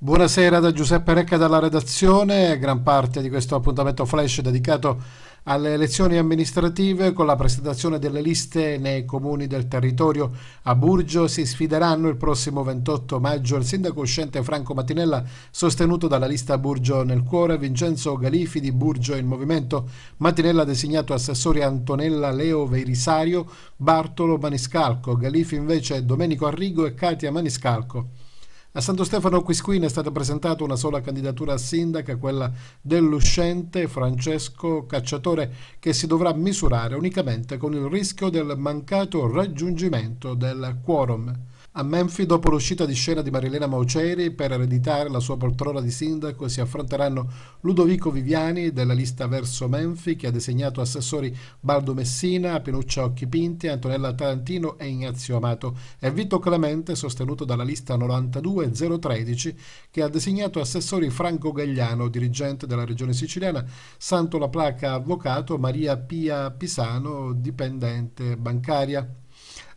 Buonasera da Giuseppe Recca dalla redazione, gran parte di questo appuntamento flash è dedicato alle elezioni amministrative con la presentazione delle liste nei comuni del territorio a Burgio si sfideranno il prossimo 28 maggio il sindaco uscente Franco Mattinella sostenuto dalla lista Burgio nel cuore Vincenzo Galifi di Burgio in movimento Mattinella designato assessore Antonella Leo Verisario Bartolo Maniscalco Galifi invece Domenico Arrigo e Katia Maniscalco a Santo Stefano Quisquina è stata presentata una sola candidatura a sindaca, quella dell'uscente Francesco Cacciatore, che si dovrà misurare unicamente con il rischio del mancato raggiungimento del quorum. A Menfi, dopo l'uscita di scena di Marilena Mauceri per ereditare la sua poltrona di sindaco, si affronteranno Ludovico Viviani della lista Verso Menfi, che ha designato assessori Baldo Messina, Pinuccia Occhi Pinti, Antonella Tarantino e Ignazio Amato, e Vito Clemente, sostenuto dalla lista 92013, che ha designato assessori Franco Gagliano, dirigente della regione siciliana, Santo La Placa, avvocato, Maria Pia Pisano, dipendente bancaria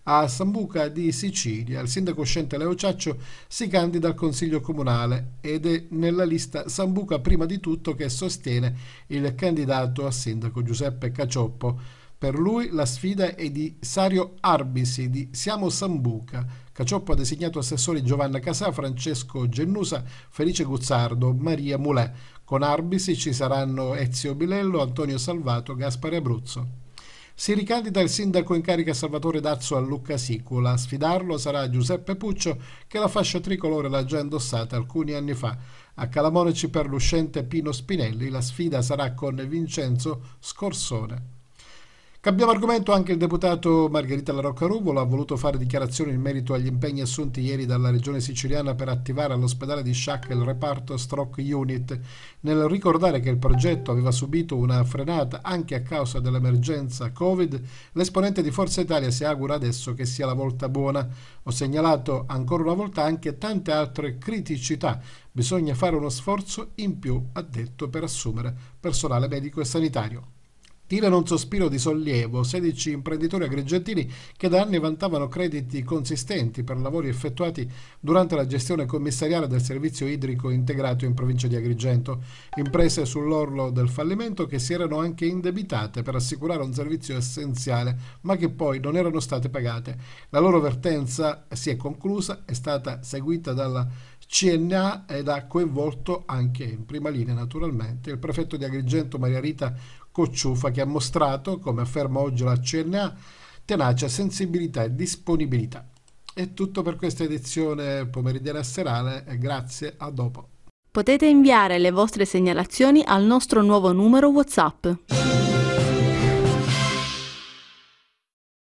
a Sambuca di Sicilia. Il sindaco uscente Leo Ciaccio si candida al Consiglio Comunale ed è nella lista Sambuca prima di tutto che sostiene il candidato a sindaco Giuseppe Cacioppo. Per lui la sfida è di Sario Arbisi di Siamo Sambuca. Cacioppo ha designato assessori Giovanna Casà, Francesco Gennusa, Felice Guzzardo, Maria Mulè. Con Arbisi ci saranno Ezio Bilello, Antonio Salvato, Gaspare Abruzzo. Si ricandida il sindaco in carica Salvatore Dazzo a Lucca Sicula. A sfidarlo sarà Giuseppe Puccio che la fascia tricolore l'ha già indossata alcuni anni fa. A Calamonici per l'uscente Pino Spinelli la sfida sarà con Vincenzo Scorsone. Cambiamo argomento, anche il deputato Margherita Larocca Ruvolo ha voluto fare dichiarazioni in merito agli impegni assunti ieri dalla regione siciliana per attivare all'ospedale di Sciacca il reparto Stroke Unit, nel ricordare che il progetto aveva subito una frenata anche a causa dell'emergenza Covid, l'esponente di Forza Italia si augura adesso che sia la volta buona. Ho segnalato ancora una volta anche tante altre criticità, bisogna fare uno sforzo in più, ha detto, per assumere personale medico e sanitario tirano un sospiro di sollievo 16 imprenditori agrigentini che da anni vantavano crediti consistenti per lavori effettuati durante la gestione commissariale del servizio idrico integrato in provincia di Agrigento, imprese sull'orlo del fallimento che si erano anche indebitate per assicurare un servizio essenziale ma che poi non erano state pagate. La loro vertenza si è conclusa, è stata seguita dalla CNA ed ha coinvolto anche in prima linea naturalmente il prefetto di Agrigento Maria Rita Cocciufa che ha mostrato, come afferma oggi la CNA, tenacia, sensibilità e disponibilità. È tutto per questa edizione pomeridiana serale e grazie, a dopo. Potete inviare le vostre segnalazioni al nostro nuovo numero WhatsApp.